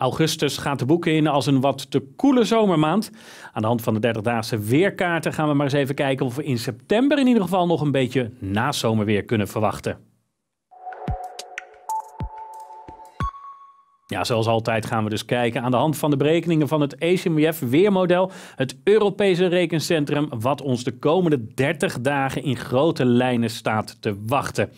Augustus gaat de boeken in als een wat te koele zomermaand. Aan de hand van de 30-daagse weerkaarten gaan we maar eens even kijken of we in september in ieder geval nog een beetje nazomerweer kunnen verwachten. Ja, zoals altijd gaan we dus kijken aan de hand van de berekeningen van het ECMWF weermodel, het Europese rekencentrum, wat ons de komende 30 dagen in grote lijnen staat te wachten.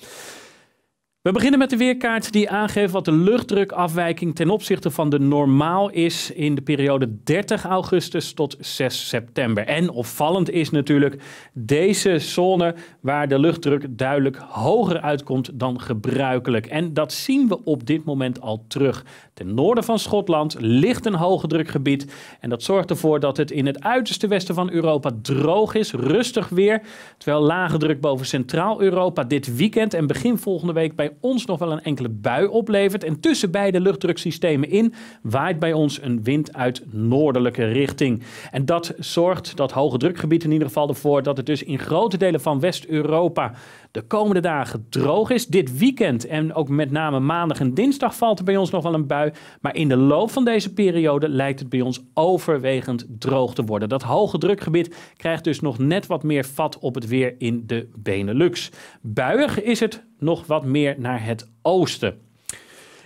We beginnen met de weerkaart die aangeeft wat de luchtdrukafwijking ten opzichte van de normaal is in de periode 30 augustus tot 6 september. En opvallend is natuurlijk deze zone waar de luchtdruk duidelijk hoger uitkomt dan gebruikelijk. En dat zien we op dit moment al terug. Ten noorden van Schotland ligt een hoge drukgebied en dat zorgt ervoor dat het in het uiterste westen van Europa droog is, rustig weer, terwijl lage druk boven Centraal-Europa dit weekend en begin volgende week bij ons nog wel een enkele bui oplevert. En tussen beide luchtdruksystemen in waait bij ons een wind uit noordelijke richting. En dat zorgt, dat hoge drukgebied in ieder geval ervoor, dat het dus in grote delen van West-Europa de komende dagen droog is. Dit weekend en ook met name maandag en dinsdag valt er bij ons nog wel een bui. Maar in de loop van deze periode lijkt het bij ons overwegend droog te worden. Dat hoge drukgebied krijgt dus nog net wat meer vat op het weer in de Benelux. Buig is het nog wat meer naar het oosten.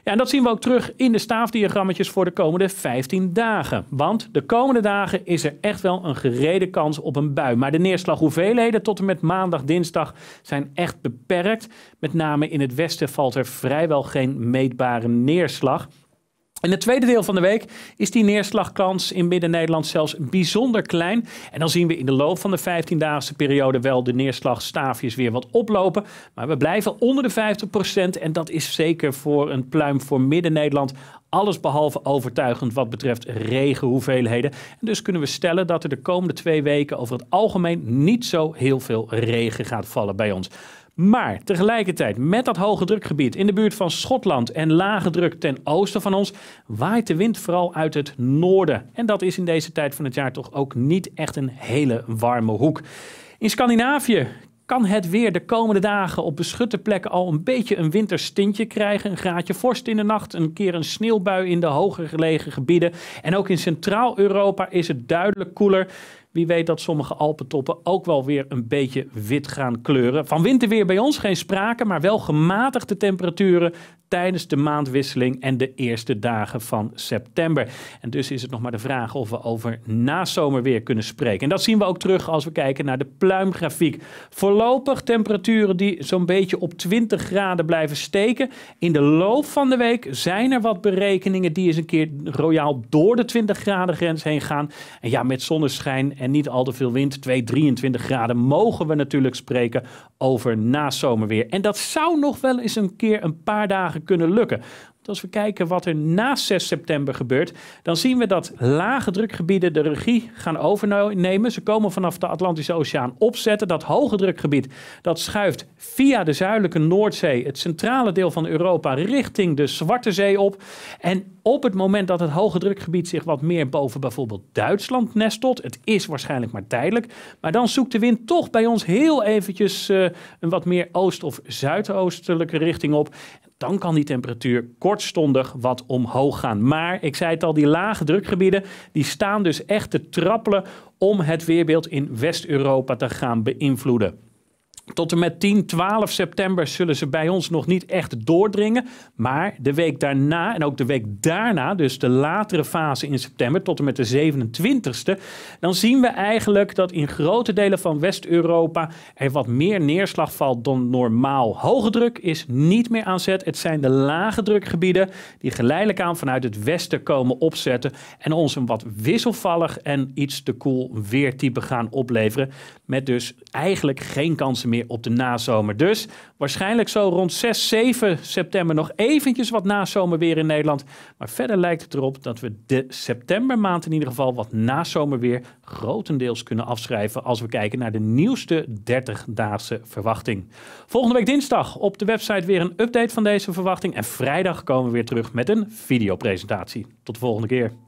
Ja, en dat zien we ook terug in de staafdiagrammetjes voor de komende 15 dagen. Want de komende dagen is er echt wel een gerede kans op een bui. Maar de neerslaghoeveelheden tot en met maandag, dinsdag zijn echt beperkt. Met name in het westen valt er vrijwel geen meetbare neerslag. In het tweede deel van de week is die neerslagkans in Midden-Nederland zelfs bijzonder klein. En dan zien we in de loop van de 15-daagse periode wel de neerslagstaafjes weer wat oplopen. Maar we blijven onder de 50% en dat is zeker voor een pluim voor Midden-Nederland alles behalve overtuigend wat betreft regenhoeveelheden. En dus kunnen we stellen dat er de komende twee weken over het algemeen niet zo heel veel regen gaat vallen bij ons. Maar tegelijkertijd, met dat hoge drukgebied in de buurt van Schotland en lage druk ten oosten van ons, waait de wind vooral uit het noorden. En dat is in deze tijd van het jaar toch ook niet echt een hele warme hoek. In Scandinavië kan het weer de komende dagen op beschutte plekken al een beetje een winterstintje krijgen. Een graadje vorst in de nacht, een keer een sneeuwbui in de hoger gelegen gebieden. En ook in Centraal-Europa is het duidelijk koeler. Wie weet dat sommige Alpentoppen ook wel weer een beetje wit gaan kleuren. Van winterweer bij ons geen sprake, maar wel gematigde temperaturen tijdens de maandwisseling en de eerste dagen van september. En dus is het nog maar de vraag of we over nazomerweer kunnen spreken. En dat zien we ook terug als we kijken naar de pluimgrafiek. Voorlopig temperaturen die zo'n beetje op 20 graden blijven steken. In de loop van de week zijn er wat berekeningen die eens een keer royaal door de 20 graden grens heen gaan. En ja, met zonneschijn en niet al te veel wind, 2, 23 graden, mogen we natuurlijk spreken over zomerweer. En dat zou nog wel eens een keer een paar dagen kunnen lukken als we kijken wat er na 6 september gebeurt, dan zien we dat lage drukgebieden de regie gaan overnemen. Ze komen vanaf de Atlantische Oceaan opzetten. Dat hoge drukgebied dat schuift via de zuidelijke Noordzee het centrale deel van Europa richting de Zwarte Zee op. En op het moment dat het hoge drukgebied zich wat meer boven bijvoorbeeld Duitsland nestelt, het is waarschijnlijk maar tijdelijk, maar dan zoekt de wind toch bij ons heel eventjes eh, een wat meer oost- of zuidoostelijke richting op dan kan die temperatuur kortstondig wat omhoog gaan. Maar ik zei het al, die lage drukgebieden die staan dus echt te trappelen om het weerbeeld in West-Europa te gaan beïnvloeden. Tot en met 10, 12 september zullen ze bij ons nog niet echt doordringen. Maar de week daarna en ook de week daarna, dus de latere fase in september tot en met de 27ste, dan zien we eigenlijk dat in grote delen van West-Europa er wat meer neerslag valt dan normaal. Hoge druk is niet meer aan zet. Het zijn de lage drukgebieden die geleidelijk aan vanuit het westen komen opzetten en ons een wat wisselvallig en iets te koel cool weertype gaan opleveren. Met dus eigenlijk geen kansen meer op de nazomer. Dus waarschijnlijk zo rond 6, 7 september nog eventjes wat nazomer weer in Nederland. Maar verder lijkt het erop dat we de septembermaand in ieder geval wat nazomerweer grotendeels kunnen afschrijven als we kijken naar de nieuwste 30-daagse verwachting. Volgende week dinsdag op de website weer een update van deze verwachting en vrijdag komen we weer terug met een videopresentatie. Tot de volgende keer.